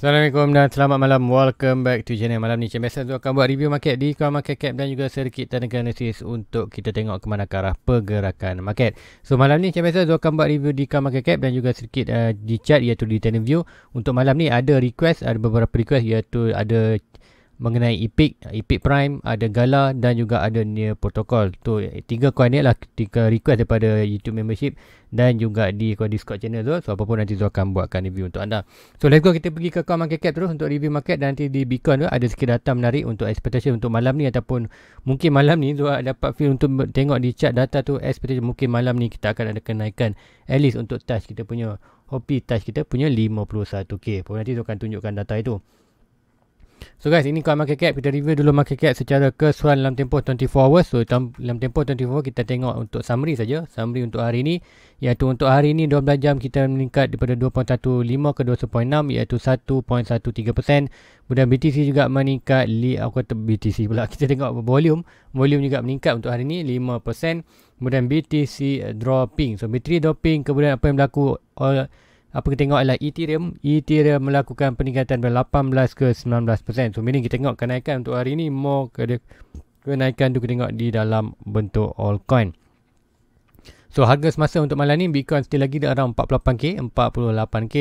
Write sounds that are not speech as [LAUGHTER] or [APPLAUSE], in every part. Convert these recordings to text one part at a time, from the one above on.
Assalamualaikum dan selamat malam. Welcome back to channel malam ni. Macam biasa, saya akan buat review market di Kuala Market Cap dan juga sedikit analisis untuk kita tengok ke mana arah pergerakan market. So, malam ni macam biasa, saya akan buat review di Kuala Market Cap dan juga sedikit uh, eh, di chat iaitu di tenant Untuk malam ni ada request, ada beberapa request iaitu ada mengenai Epic, Epic Prime, ada Gala dan juga ada Near Protocol. Tu tiga coin ni lah tiga request daripada YouTube membership dan juga di Discord channel tu. So apa pun nanti tu akan buatkan review untuk anda. So let's go kita pergi ke coin market cap terus untuk review market dan nanti di Bitcoin tu ada sikit data menarik untuk expectation untuk malam ni ataupun mungkin malam ni tu dapat feel untuk tengok di chart data tu expectation mungkin malam ni kita akan ada kenaikan at least untuk touch kita punya Hopi touch kita punya 51k. Pun nanti tu akan tunjukkan data itu. So guys, ini kau market cap. Kita review dulu market cap secara keseluruhan dalam tempoh 24 hours. So dalam tempoh 24 hours, kita tengok untuk summary saja. Summary untuk hari ini. Iaitu untuk hari ini, 12 jam kita meningkat daripada 2.15 ke 2.6 iaitu 1.13%. Kemudian BTC juga meningkat. Li, aku kata BTC pula. [LAUGHS] Kita tengok volume. Volume juga meningkat untuk hari ini 5%. Kemudian BTC dropping. So BTC dropping. Kemudian apa yang berlaku? All, apa kita tengok ialah Ethereum Ethereum melakukan peningkatan dari 18 ke 19%. So meaning kita tengok kenaikan untuk hari ini more ke kenaikan tu kita tengok di dalam bentuk all coin. So harga semasa untuk malam ni Bitcoin still lagi dekat around 48k, 48k.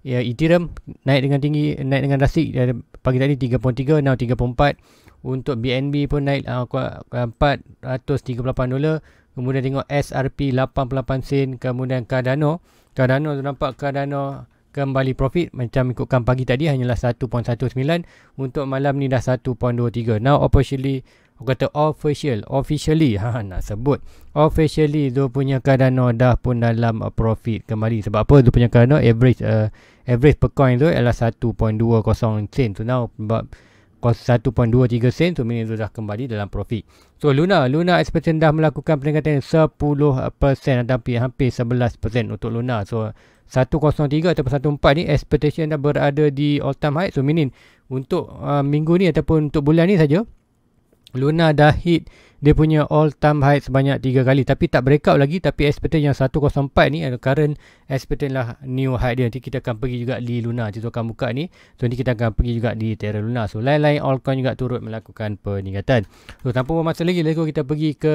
Ya Ethereum naik dengan tinggi naik dengan drastik dari pagi tadi 3.3 now 3.4. Untuk BNB pun naik uh, kuat uh, 438 dolar. Kemudian tengok SRP 88 sen, kemudian Cardano Cardano tu nampak Cardano kembali profit macam ikutkan pagi tadi hanyalah 1.19 untuk malam ni dah 1.23 now officially aku kata official officially [LAUGHS] ha, ha nak sebut officially dia punya Cardano dah pun dalam uh, profit kembali sebab apa dia punya Cardano average uh, average per coin tu ialah 1.20 sen tu so, now kuat 1.23 sen so minit sudah kembali dalam profit. So Luna, Luna expectation dah melakukan peningkatan 10% atau hampir 11% untuk Luna. So 103 ataupun 14 ni expectation dah berada di all time high. So minin untuk uh, minggu ni ataupun untuk bulan ni saja Luna dah hit dia punya all time high sebanyak 3 kali tapi tak breakout lagi tapi expected yang 104 ni adalah eh, current expected lah new high dia nanti kita akan pergi juga di Luna kita akan buka ni so nanti kita akan pergi juga di Terra Luna so lain-lain all coin juga turut melakukan peningkatan so tanpa masa lagi let's go kita pergi ke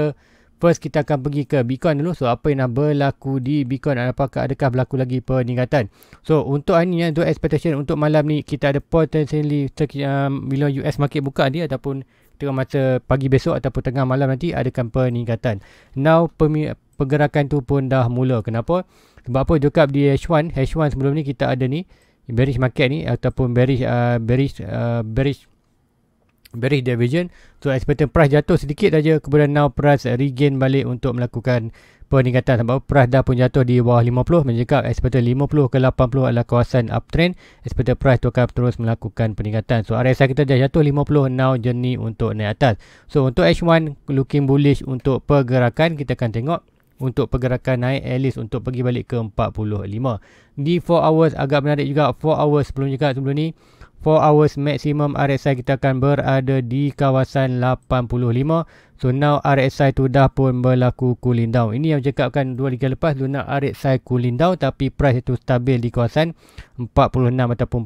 First kita akan pergi ke Bitcoin dulu. So apa yang nak berlaku di Bitcoin dan apakah adakah berlaku lagi peningkatan. So untuk hari ni eh, untuk expectation untuk malam ni kita ada potentially um, bila US market buka dia ataupun tengah masa pagi besok ataupun tengah malam nanti adakan peningkatan. Now pergerakan tu pun dah mula. Kenapa? Sebab apa juga di H1, H1 sebelum ni kita ada ni bearish market ni ataupun bearish uh, bearish uh, bearish bearish division so expected price jatuh sedikit saja kemudian now price regain balik untuk melakukan peningkatan sebab price dah pun jatuh di bawah 50 menjangka expected 50 ke 80 adalah kawasan uptrend expected price tu akan terus melakukan peningkatan so RSI kita dah jatuh 50 now journey untuk naik atas so untuk H1 looking bullish untuk pergerakan kita akan tengok untuk pergerakan naik at least untuk pergi balik ke 45 di 4 hours agak menarik juga 4 hours sebelum juga sebelum ni 4 hours maximum RSI kita akan berada di kawasan 85. So now RSI tu dah pun berlaku cooling down. Ini yang cakapkan 2 liga lepas tu nak RSI cooling down tapi price itu stabil di kawasan 46 ataupun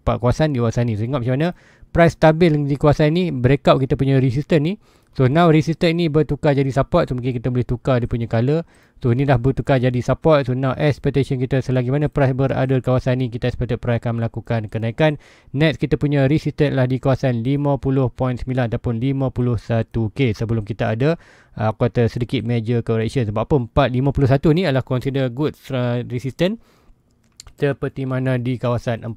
4, 4 kawasan di kawasan ni. So ingat macam mana price stabil di kawasan ni breakout kita punya resistance ni So now resistor ni bertukar jadi support So mungkin kita boleh tukar dia punya color So ni dah bertukar jadi support So now expectation kita selagi mana price berada di kawasan ni Kita expected price akan melakukan kenaikan Next kita punya resistor lah di kawasan 50.9 ataupun 51K Sebelum kita ada uh, aku sedikit major correction Sebab apa 4.51 ni adalah consider good uh, resistance seperti mana di kawasan 46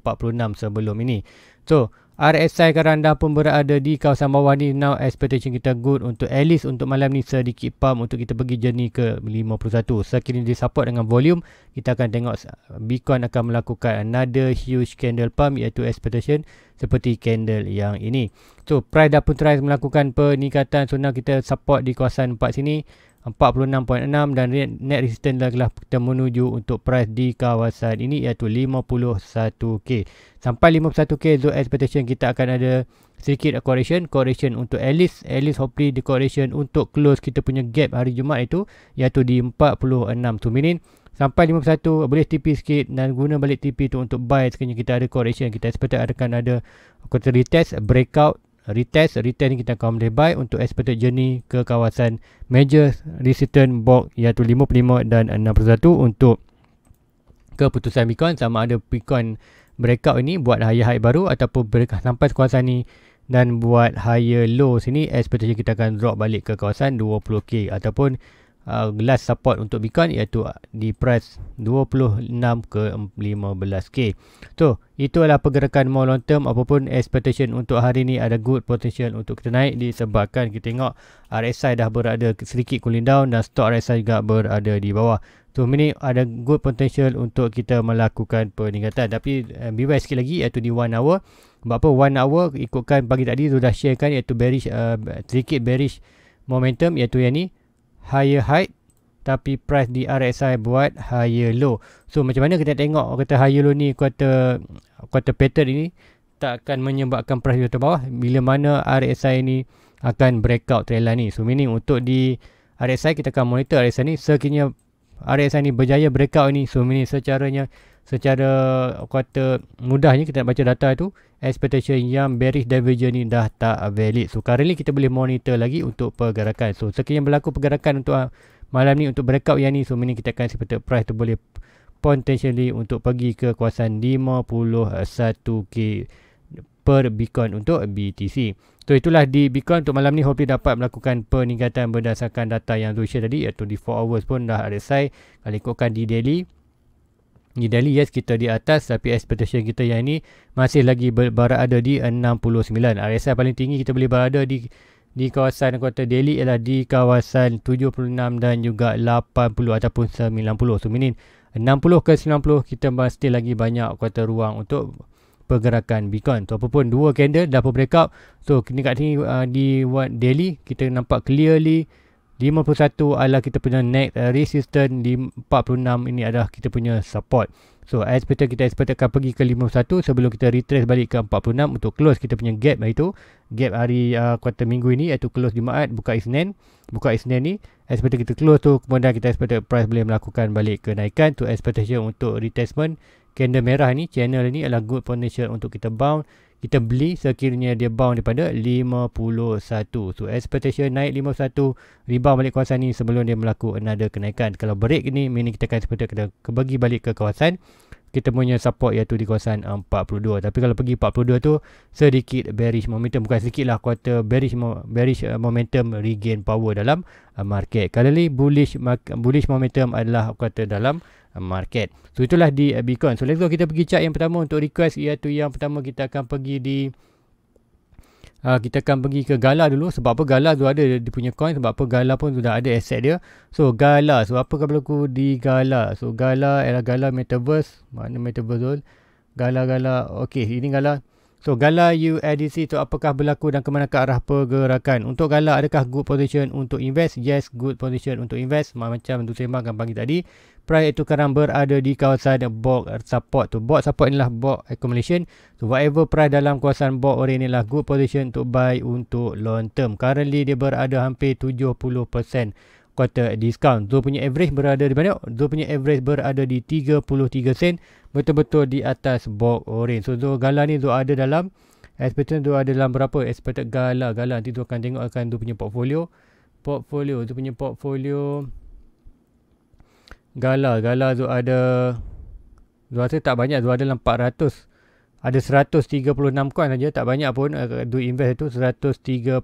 sebelum ini So RSI kerana anda pun berada di kawasan bawah ni now expectation kita good untuk at least untuk malam ni sedikit pump untuk kita pergi journey ke 51 sekiranya dia support dengan volume kita akan tengok Bitcoin akan melakukan another huge candle pump iaitu expectation seperti candle yang ini so price dah pun try melakukan peningkatan so now kita support di kawasan 4 sini 46.6 dan net resistance adalah kita menuju untuk price di kawasan ini iaitu 51k sampai 51k zone expectation kita akan ada sedikit correction correction untuk at least at least hopefully the correction untuk close kita punya gap hari Jumaat itu iaitu di 46 tu minin sampai 51 boleh TP sikit dan guna balik TP itu untuk buy sekiranya kita ada correction kita expected akan ada quarter retest breakout retest retest kita akan boleh buy untuk expected journey ke kawasan major resistance box iaitu 55 dan 61 untuk keputusan Bitcoin sama ada Bitcoin breakout ini buat higher high baru ataupun break sampai kawasan ni dan buat higher low sini expectation kita akan drop balik ke kawasan 20k ataupun uh, last support untuk Bitcoin iaitu di price 26 ke 15k. So, itu adalah pergerakan more long term apapun expectation untuk hari ini ada good potential untuk kita naik disebabkan kita tengok RSI dah berada sedikit cooling down dan stock RSI juga berada di bawah tu ini ada good potential untuk kita melakukan peningkatan tapi uh, eh, beware sikit lagi iaitu di 1 hour sebab apa 1 hour ikutkan pagi tadi tu dah sharekan iaitu bearish uh, sedikit bearish momentum iaitu yang ni higher high tapi price di RSI buat higher low so macam mana kita tengok kata higher low ni kuota kuota pattern ini tak akan menyebabkan price jatuh bawah bila mana RSI ni akan breakout trend line ni so meaning untuk di RSI kita akan monitor RSI ni sekiranya RSI ni berjaya breakout ni. So ini secaranya secara kata mudahnya kita nak baca data tu expectation yang bearish divergence ni dah tak valid. So currently kita boleh monitor lagi untuk pergerakan. So sekiranya berlaku pergerakan untuk uh, malam ni untuk breakout yang ni so ini kita akan seperti price tu boleh potentially untuk pergi ke kawasan 51k per Bitcoin untuk BTC. So itulah di Bitcoin untuk malam ni hopefully dapat melakukan peningkatan berdasarkan data yang Zul share tadi iaitu di 4 hours pun dah ada sign kalau ikutkan di daily di daily yes kita di atas tapi expectation kita yang ini masih lagi berada di 69 RSI paling tinggi kita boleh berada di di kawasan kota daily ialah di kawasan 76 dan juga 80 ataupun 90 so meaning 60 ke 90 kita masih lagi banyak kota ruang untuk pergerakan Bitcoin. So apapun dua candle dah pun breakout. So kini kat sini uh, di what daily kita nampak clearly 51 adalah kita punya next resistance di 46 ini adalah kita punya support. So as better kita expect akan pergi ke 51 sebelum kita retrace balik ke 46 untuk close kita punya gap iaitu gap hari uh, kuartal minggu ini iaitu close di Jumaat buka Isnin buka Isnin ni as kita close tu kemudian kita expect price boleh melakukan balik kenaikan to expectation untuk retracement candle merah ni channel ini adalah good potential untuk kita bound kita beli sekiranya dia bound daripada 51 so expectation naik 51 rebound balik kawasan ini sebelum dia melakukan another kenaikan kalau break ini, meaning kita akan seperti kita bagi balik ke kawasan kita punya support iaitu di kawasan 42 eh, tapi kalau pergi 42 tu sedikit bearish momentum bukan sedikit lah quarter bearish, bearish eh, momentum regain power dalam eh, market kali ni bullish, bullish momentum adalah quarter dalam market Uh, market. So itulah di uh, Bitcoin. So let's go kita pergi chart yang pertama untuk request iaitu yang pertama kita akan pergi di uh, kita akan pergi ke Gala dulu sebab apa Gala tu ada dia punya coin sebab apa Gala pun sudah ada asset dia. So Gala so apa kabar aku di Gala. So Gala era Gala metaverse mana metaverse tu? Gala Gala. Okey, ini Gala. So Gala UADC tu apakah berlaku dan ke manakah arah pergerakan? Untuk Gala adakah good position untuk invest? Yes, good position untuk invest. Macam tu sembangkan pagi tadi prior itu sekarang berada di kawasan Bok eh, Support tu. Bok Support inilah Bok Accumulation. So whatever price dalam kawasan Bok Ore inilah good position to buy untuk long term. Currently dia berada hampir 70% quarter discount. Zul punya average berada di mana? Zul punya average berada di 33 sen. Betul-betul di atas box orange. So Zul gala ni Zul ada dalam. Expected Zul ada dalam berapa? Expected gala. Gala nanti Zul akan tengok akan Zul punya portfolio. Portfolio. Zul punya Portfolio. Gala Gala tu ada Zul rasa tak banyak Zul ada dalam 400 Ada 136 coin aja Tak banyak pun Do eh, invest tu 136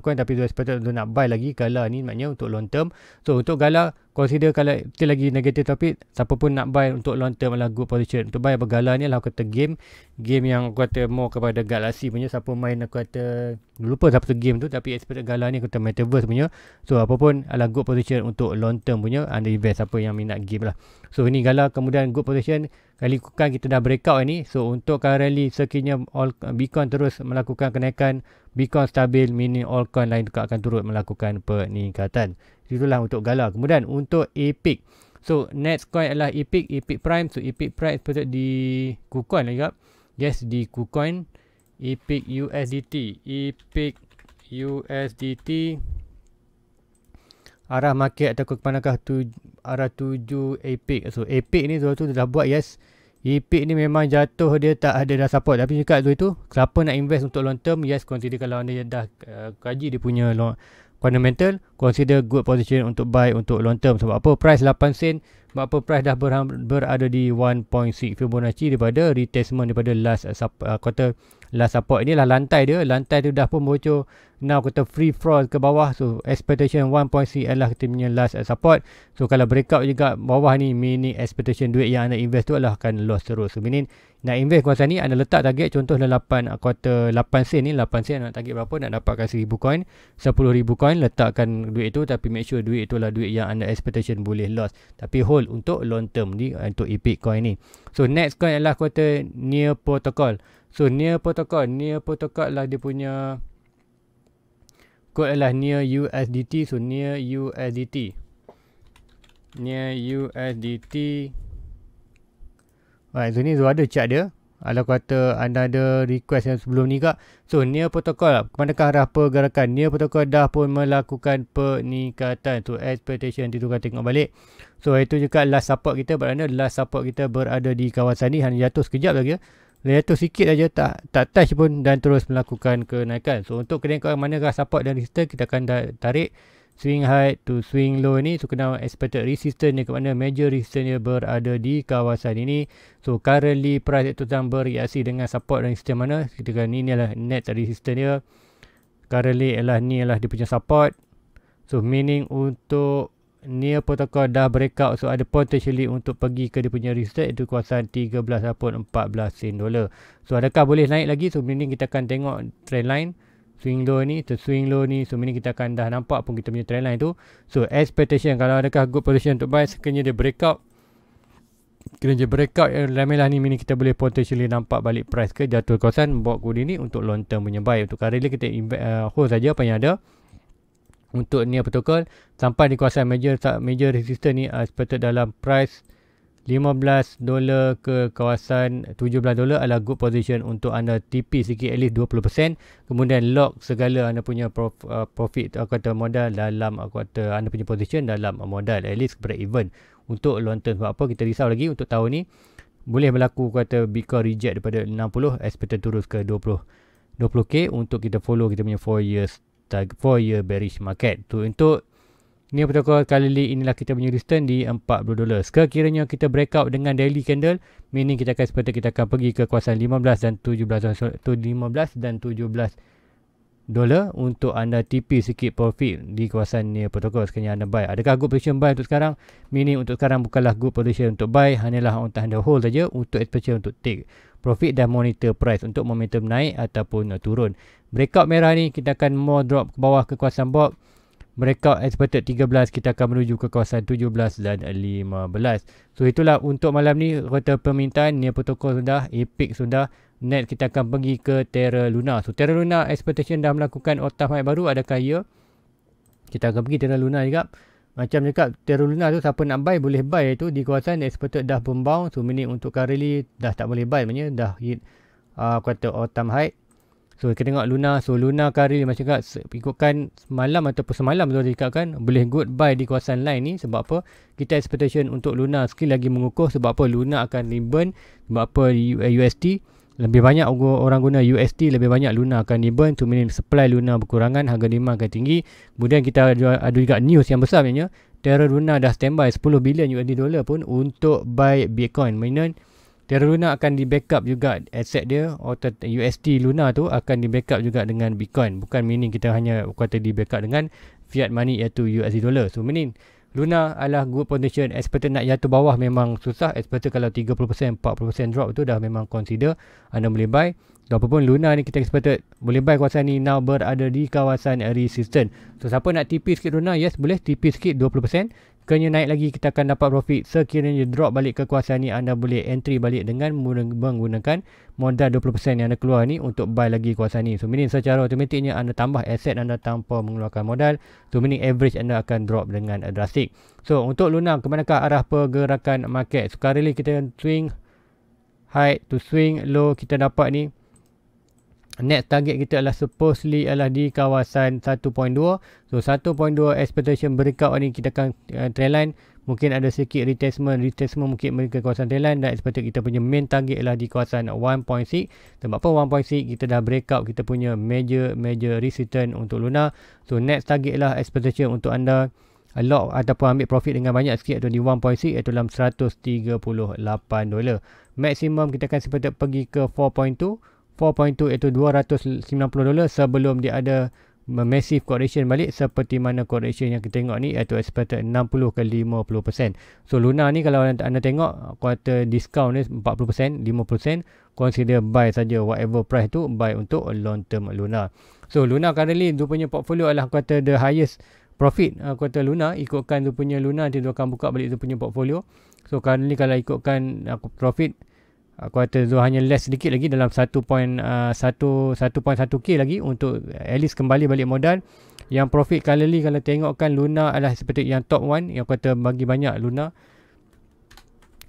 coin Tapi Zul sepatutnya Zul nak buy lagi Gala ni maknanya Untuk long term So untuk Gala consider kalau betul lagi negative tapi siapa pun nak buy untuk long term adalah position untuk buy bergala ni lah aku kata game game yang aku kata more kepada galaxy punya siapa main aku kata lupa siapa tu game tu tapi expert gala ni aku kata metaverse punya so apa pun adalah good position untuk long term punya anda invest siapa yang minat game lah so ini gala kemudian good position kali kan kita dah breakout ni so untuk currently sekiranya all bitcoin terus melakukan kenaikan bitcoin stabil mini all coin lain juga akan turut melakukan peningkatan Itulah untuk Gala. Kemudian untuk Epic. So next coin adalah Epic, Epic Prime. So Epic Prime seperti di KuCoin lagi kap. Yes, di KuCoin. Epic USDT. Epic USDT. Arah market atau ke manakah tu, arah tuju Epic. So Epic ni Zulu tu dah buat yes. Epic ni memang jatuh dia tak ada dah support. Tapi cakap Zulu tu, siapa nak invest untuk long term, yes consider kalau anda dah uh, eh, kaji dia punya long fundamental consider good position untuk buy untuk long term sebab apa price 8 sen Berapa price dah ber- berada di 1.6 Fibonacci daripada retestment daripada last uh, support, uh, quarter last support lah lantai dia lantai tu dah pun bocor now kata free fall ke bawah so expectation 1.6 adalah kita punya last uh, support so kalau breakout juga bawah ni meaning expectation duit yang anda invest tu adalah akan loss terus so meaning nak invest kuasa ni anda letak target contoh dalam 8 uh, quarter 8 sen ni 8 sen nak target berapa nak dapatkan 1000 coin 10000 coin letakkan duit tu tapi make sure duit tu lah duit yang anda expectation boleh loss tapi hold hold untuk long term ni eh, untuk Epic coin ni. So next coin adalah kata Near Protocol. So Near Protocol, Near Protocol lah dia punya code adalah Near USDT, so Near USDT. Near USDT. Right, so ni tu ada chart dia. Ala kata anda ada request yang sebelum ni kak. So near protocol lah. Kemanakah arah pergerakan? Near protocol dah pun melakukan peningkatan. to expectation di tu kan tengok balik. So itu juga last support kita. Berada last support kita berada di kawasan ni. Hanya jatuh sekejap lagi. Ya. Jatuh sikit aja tak tak touch pun dan terus melakukan kenaikan. So untuk kena mana manakah support dan resistance kita akan tarik swing high to swing low ni so kena expected resistance dia ke mana major resistance dia berada di kawasan ini so currently price itu sedang bereaksi dengan support dan resistance mana kita kan ini adalah net resistance dia currently ialah ni ialah dia punya support so meaning untuk near protocol dah breakout so ada potentially untuk pergi ke dia punya resistance itu kawasan 13 ataupun 14 sen dolar so adakah boleh naik lagi so meaning kita akan tengok trend line swing low ni to swing low ni so mana kita akan dah nampak pun kita punya trendline tu so expectation kalau adakah good position untuk buy sekiranya dia breakout kena je breakout yang eh, lamelah ni mini kita boleh potentially nampak balik price ke jatuh kawasan buat kuning ni untuk long term punya buy untuk currently kita invest, uh, eh, hold saja apa yang ada untuk ni protocol sampai di kawasan major major resistance ni expected eh, dalam price 15 dolar ke kawasan 17 dolar adalah good position untuk anda TP sikit at least 20% kemudian lock segala anda punya prof, uh, profit atau kata modal dalam aku kata anda punya position dalam modal at least break even untuk long term sebab apa kita risau lagi untuk tahun ni boleh berlaku kata Bitcoin reject daripada 60 expected terus ke 20 20k untuk kita follow kita punya 4 years 4 year bearish market tu untuk ini protokol ini inilah kita punya return di $40. Sekiranya kita breakout dengan daily candle, meaning kita akan seperti kita akan pergi ke kawasan 15 dan 17, 15 dan 17 dolar untuk anda tipi sikit profit di kawasan ni protokol sekiranya anda buy. Adakah good position buy untuk sekarang? Mini untuk sekarang bukanlah good position untuk buy, hanyalah untuk anda hold saja untuk expectation untuk take profit dan monitor price untuk momentum naik ataupun turun. Breakout merah ni kita akan more drop ke bawah ke kawasan box Merekod expected 13 kita akan menuju ke kawasan 17 dan 15. So itulah untuk malam ni rata permintaan near protocol sudah, epic sudah. net kita akan pergi ke Terra Luna. So Terra Luna expectation dah melakukan otak mic baru adakah ia? Ya? Kita akan pergi Terra Luna juga. Macam cakap Terra Luna tu siapa nak buy boleh buy tu di kawasan expected dah bombang. So minit untuk currently dah tak boleh buy maknanya dah hit uh, kuartal autumn high. So kita tengok Luna. So Luna Kari macam kat ikutkan semalam ataupun semalam tu dia kan boleh good buy di kawasan line ni sebab apa? Kita expectation untuk Luna sekali lagi mengukuh sebab apa? Luna akan rebound sebab apa USD lebih banyak orang guna USD. lebih banyak Luna akan rebound to mean supply Luna berkurangan harga lima akan tinggi. Kemudian kita ada juga news yang besar sebenarnya Terra Luna dah standby 10 bilion USD dollar pun untuk buy Bitcoin. Mainan Terra Luna akan di backup juga aset dia atau UST Luna tu akan di backup juga dengan Bitcoin bukan meaning kita hanya kata di backup dengan fiat money iaitu USD dollar so meaning Luna adalah good position expected nak jatuh bawah memang susah expected kalau 30% 40% drop tu dah memang consider anda boleh buy dan apapun Luna ni kita expected boleh buy kawasan ni now berada di kawasan resistance so siapa nak tipis sikit Luna yes boleh tipis sikit 20% Kena naik lagi kita akan dapat profit sekiranya drop balik kekuasaan ni anda boleh entry balik dengan menggunakan modal 20% yang anda keluar ni untuk buy lagi kekuasaan ni. So meaning secara otomatiknya anda tambah aset anda tanpa mengeluarkan modal. So meaning average anda akan drop dengan eh, drastik. So untuk lunak, ke manakah arah pergerakan market. Sekarang so, ni kita swing high to swing low kita dapat ni Next target kita adalah supposedly adalah di kawasan 1.2. So 1.2 expectation breakout ni kita akan uh, eh, trendline. Mungkin ada sikit retestment. Retestment mungkin mereka kawasan trendline. Dan expectation kita punya main target adalah di kawasan 1.6. Sebab apa 1.6 kita dah breakout kita punya major major resistance untuk Luna. So next target lah expectation untuk anda. A lot ataupun ambil profit dengan banyak sikit atau di 1.6 iaitu dalam 138 dolar. Maximum kita akan sepatutnya pergi ke 4.2. 4.2 iaitu 290 dolar sebelum dia ada massive correction balik seperti mana correction yang kita tengok ni iaitu expected 60 ke 50%. So Luna ni kalau anda, anda tengok quarter discount ni 40%, 50% consider buy saja whatever price tu buy untuk long term Luna. So Luna currently dia punya portfolio adalah quarter the highest profit uh, Luna ikutkan dia punya Luna dia akan buka balik dia punya portfolio. So currently kalau ikutkan aku uh, profit aku kata so hanya less sedikit lagi dalam 1.1 1.1k uh, lagi untuk at least kembali balik modal yang profit currently kalau tengokkan Luna adalah seperti yang top one yang aku kata bagi banyak Luna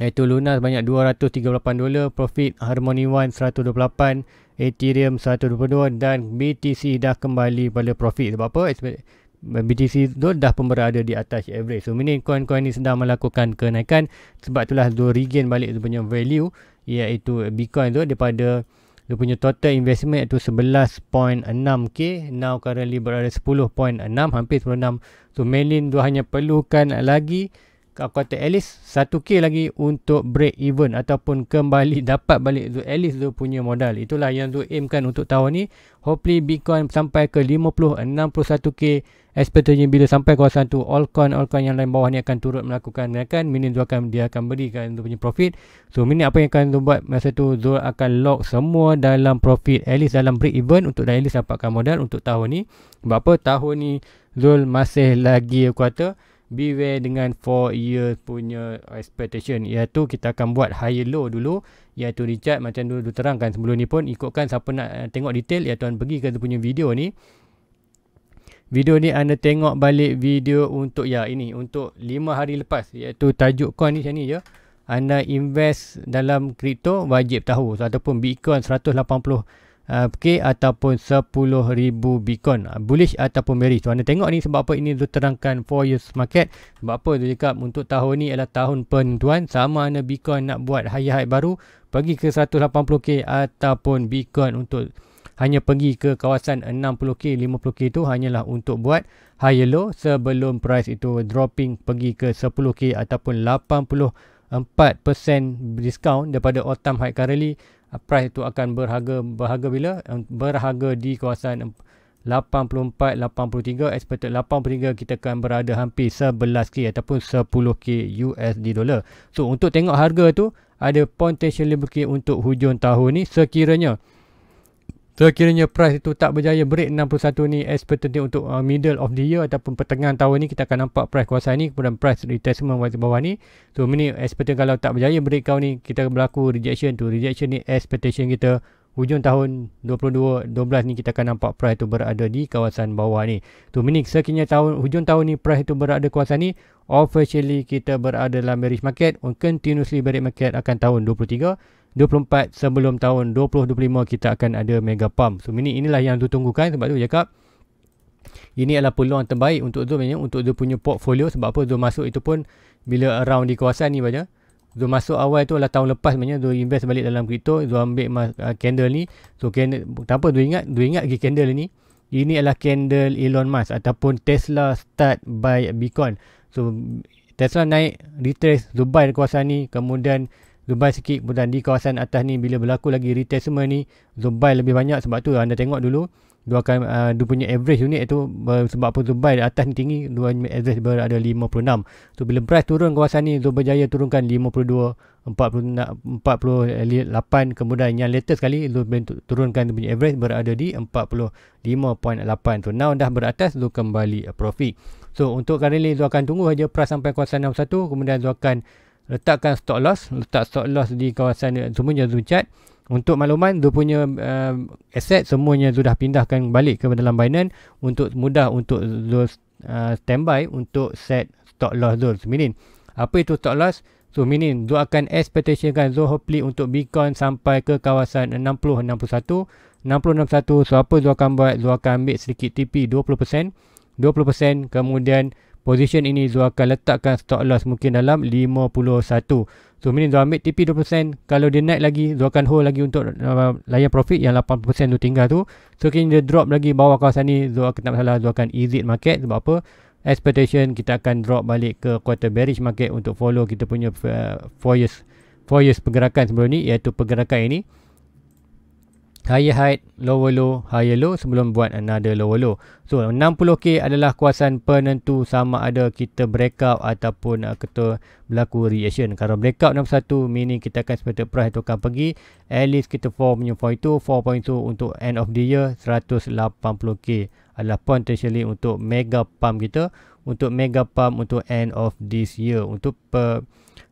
iaitu Luna sebanyak 238 dolar profit Harmony One 128 Ethereum 122 dan BTC dah kembali pada profit sebab apa BTC tu dah pun berada di atas average so ini coin-coin ni sedang melakukan kenaikan sebab itulah dua regain balik dia punya value iaitu Bitcoin tu daripada dia punya total investment iaitu 11.6k now currently berada 10.6 hampir 16 so Melin tu hanya perlukan lagi kau kata at least 1k lagi untuk break even ataupun kembali [LAUGHS] dapat balik tu at least tu punya modal itulah yang tu aimkan untuk tahun ni hopefully bitcoin sampai ke 50 61k expectation bila sampai kawasan tu all coin all coin yang lain bawah ni akan turut melakukan ni kan mini tu akan dia akan berikan tu punya profit so mini apa yang akan tu buat masa tu Zul akan lock semua dalam profit at least dalam break even untuk dah at least dapatkan modal untuk tahun ni sebab apa tahun ni Zul masih lagi kuota beware dengan 4 year punya expectation iaitu kita akan buat higher low dulu iaitu Richard macam dulu terangkan sebelum ni pun ikutkan siapa nak eh, tengok detail Iaitu anda pergi ke tu punya video ni video ni anda tengok balik video untuk ya ini untuk 5 hari lepas iaitu tajuk coin ni macam ni je anda invest dalam kripto wajib tahu ataupun bitcoin 180 okay, ah, ataupun 10,000 Bitcoin ah, bullish ataupun bearish. tuan anda tengok ni sebab apa ini tu terangkan 4 years market. Sebab apa dia cakap untuk tahun ni adalah tahun penentuan sama ada Bitcoin nak buat high-high baru pergi ke 180k ataupun Bitcoin untuk hanya pergi ke kawasan 60k 50k itu hanyalah untuk buat high low sebelum price itu dropping pergi ke 10k ataupun 84% discount daripada all time high currently Ah, price itu akan berharga berharga bila berharga di kawasan 84 83 expected 83 kita akan berada hampir 11k ataupun 10k USD dollar. So untuk tengok harga tu ada potentially berke untuk hujung tahun ni sekiranya Sekiranya price itu tak berjaya break 61 ni as penting untuk uh, middle of the year ataupun pertengahan tahun ni kita akan nampak price kuasa ni kemudian price retestment waktu bawah ni. So ini as penting kalau tak berjaya break kau ni kita berlaku rejection tu. Rejection ni expectation kita hujung tahun 22 12 ni kita akan nampak price tu berada di kawasan bawah ni. Tu so, minik sekiranya tahun hujung tahun ni price tu berada kuasa ni officially kita berada dalam bearish market on continuously bearish market akan tahun 23 2024 sebelum tahun 2025 kita akan ada mega pump. So ini inilah yang tu tunggukan sebab tu cakap ini adalah peluang terbaik untuk Zoom ya, untuk dia punya portfolio sebab apa Zoom masuk itu pun bila around di kawasan ni banyak. Zoom masuk awal tu adalah tahun lepas sebenarnya Zoom invest balik dalam crypto, Zoom ambil mas, uh, candle ni. So candle, tanpa Zoom ingat, Zoom ingat lagi candle ni. Ini adalah candle Elon Musk ataupun Tesla start by Bitcoin. So Tesla naik, retrace, Zoom buy kawasan ni. Kemudian Zubai sikit dan di kawasan atas ni bila berlaku lagi retestment ni Zubai lebih banyak sebab tu anda tengok dulu dua akan uh, dia punya average unit tu uh, sebab apa Zubai atas ni tinggi dia average berada 56 so bila price turun kawasan ni Zubai Jaya turunkan 52 46, 48 kemudian yang latest sekali Zumbai turunkan tu punya average berada di 45.8 so now dah beratas dia kembali profit so untuk kali ni dia akan tunggu saja price sampai kawasan 61 kemudian dia akan letakkan stop loss letak stop loss di kawasan semuanya zoom chat untuk makluman dia punya uh, eh, aset semuanya sudah pindahkan balik ke dalam Binance untuk mudah untuk zoom uh, eh, standby untuk set stop loss zoom semenin apa itu stop loss So meaning Zul akan expectationkan Zul hopefully untuk Bitcoin sampai ke kawasan 60-61. 60-61 so apa Zul akan buat? Zul akan ambil sedikit TP 20%. 20% kemudian position ini Zul akan letakkan stop loss mungkin dalam 51. So meaning Zul ambil TP 20%. Kalau dia naik lagi Zul akan hold lagi untuk uh, layan profit yang 80% tu tinggal tu. So kini dia drop lagi bawah kawasan ni Zul akan tak salah Zul akan exit market sebab apa? Expectation kita akan drop balik ke quarter bearish market untuk follow kita punya 4 uh, years years pergerakan sebelum ni iaitu pergerakan ini. Uh, higher high, lower low, higher low sebelum buat another lower low. So 60k adalah kuasan penentu sama ada kita breakout ataupun uh, kita berlaku reaction. Kalau breakout 61 meaning kita akan spotted price itu akan pergi at least kita form new point itu 4.2 untuk end of the year 180k adalah potentially untuk mega pump kita untuk mega pump untuk end of this year untuk per,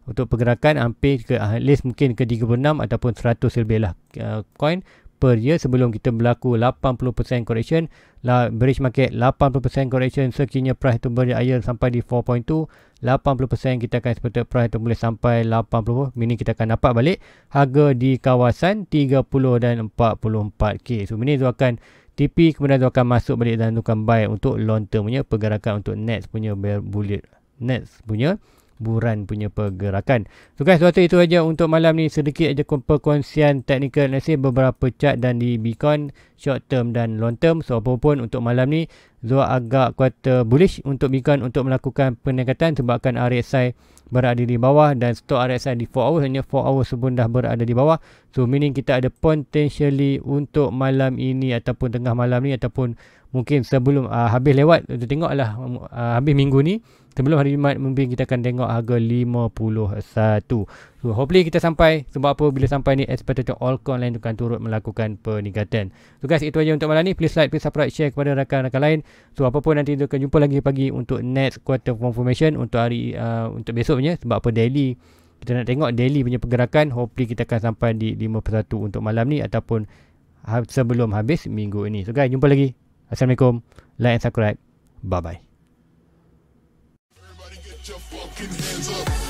untuk pergerakan hampir ke at least mungkin ke 36 ataupun 100 lebih lah uh, coin per year sebelum kita berlaku 80% correction la bridge market 80% correction sekiranya price itu berjaya sampai di 4.2 80% kita akan expect price itu boleh sampai 80 mini kita akan dapat balik harga di kawasan 30 dan 44k so mini tu akan TP kemudian itu akan masuk balik dan tukar buy untuk long termnya pergerakan untuk next punya bear bullet next punya buran punya pergerakan. So guys, waktu itu aja untuk malam ni sedikit aja perkongsian teknikal nasi beberapa chart dan di Bitcoin short term dan long term. So apa pun untuk malam ni Zohar agak kuat bullish untuk Bitcoin untuk melakukan peningkatan sebabkan RSI berada di bawah dan stok RSI di 4 hours hanya 4 hours sebelum dah berada di bawah. So meaning kita ada potentially untuk malam ini ataupun tengah malam ni ataupun mungkin sebelum uh, habis lewat kita tengoklah uh, habis minggu ni sebelum hari Jumaat mungkin kita akan tengok harga 51. So hopefully kita sampai sebab apa bila sampai ni expected all coin lain akan turut melakukan peningkatan. So guys itu aja untuk malam ni. Please like, please subscribe, share kepada rakan-rakan lain. So apa pun nanti kita akan jumpa lagi pagi untuk next quarter confirmation untuk hari uh, untuk besok punya sebab apa daily kita nak tengok daily punya pergerakan. Hopefully kita akan sampai di 51 untuk malam ni ataupun ha, sebelum habis minggu ini. So guys jumpa lagi. Assalamualaikum. Like and subscribe. Bye-bye. fucking hands up.